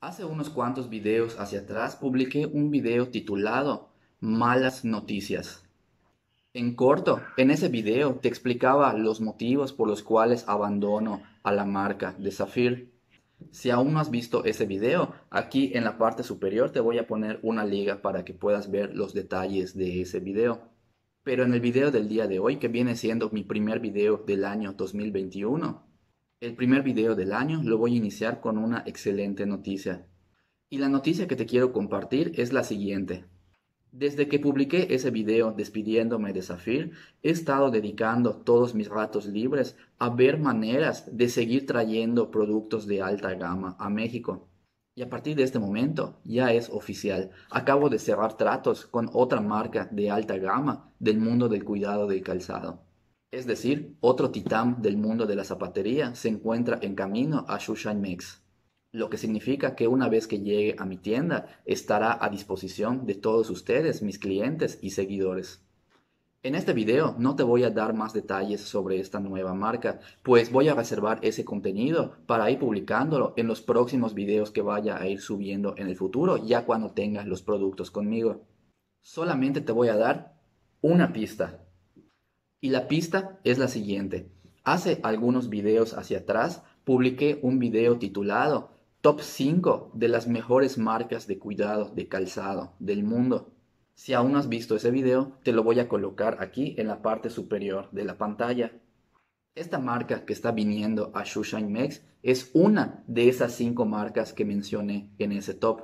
Hace unos cuantos videos hacia atrás publiqué un video titulado Malas Noticias. En corto, en ese video te explicaba los motivos por los cuales abandono a la marca de Zafir. Si aún no has visto ese video, aquí en la parte superior te voy a poner una liga para que puedas ver los detalles de ese video. Pero en el video del día de hoy, que viene siendo mi primer video del año 2021, el primer video del año lo voy a iniciar con una excelente noticia. Y la noticia que te quiero compartir es la siguiente. Desde que publiqué ese video despidiéndome de Zafir, he estado dedicando todos mis ratos libres a ver maneras de seguir trayendo productos de alta gama a México. Y a partir de este momento ya es oficial. Acabo de cerrar tratos con otra marca de alta gama del mundo del cuidado del calzado. Es decir, otro titán del mundo de la zapatería se encuentra en camino a Mix. lo que significa que una vez que llegue a mi tienda estará a disposición de todos ustedes, mis clientes y seguidores. En este video no te voy a dar más detalles sobre esta nueva marca, pues voy a reservar ese contenido para ir publicándolo en los próximos videos que vaya a ir subiendo en el futuro, ya cuando tengas los productos conmigo. Solamente te voy a dar una pista. Y la pista es la siguiente. Hace algunos videos hacia atrás publiqué un video titulado Top 5 de las mejores marcas de cuidado de calzado del mundo. Si aún has visto ese video, te lo voy a colocar aquí en la parte superior de la pantalla. Esta marca que está viniendo a Shushine es una de esas cinco marcas que mencioné en ese top.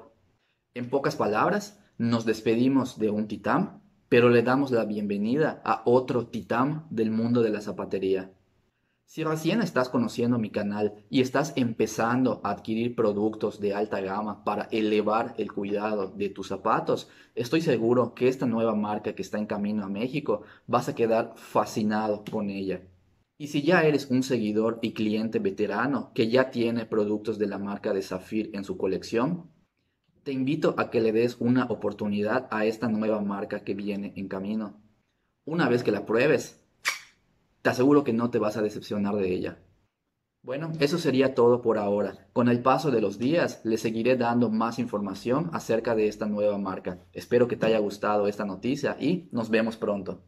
En pocas palabras, nos despedimos de un titán pero le damos la bienvenida a otro titán del mundo de la zapatería. Si recién estás conociendo mi canal y estás empezando a adquirir productos de alta gama para elevar el cuidado de tus zapatos, estoy seguro que esta nueva marca que está en camino a México vas a quedar fascinado con ella. Y si ya eres un seguidor y cliente veterano que ya tiene productos de la marca de Zafir en su colección, te invito a que le des una oportunidad a esta nueva marca que viene en camino. Una vez que la pruebes, te aseguro que no te vas a decepcionar de ella. Bueno, eso sería todo por ahora. Con el paso de los días le seguiré dando más información acerca de esta nueva marca. Espero que te haya gustado esta noticia y nos vemos pronto.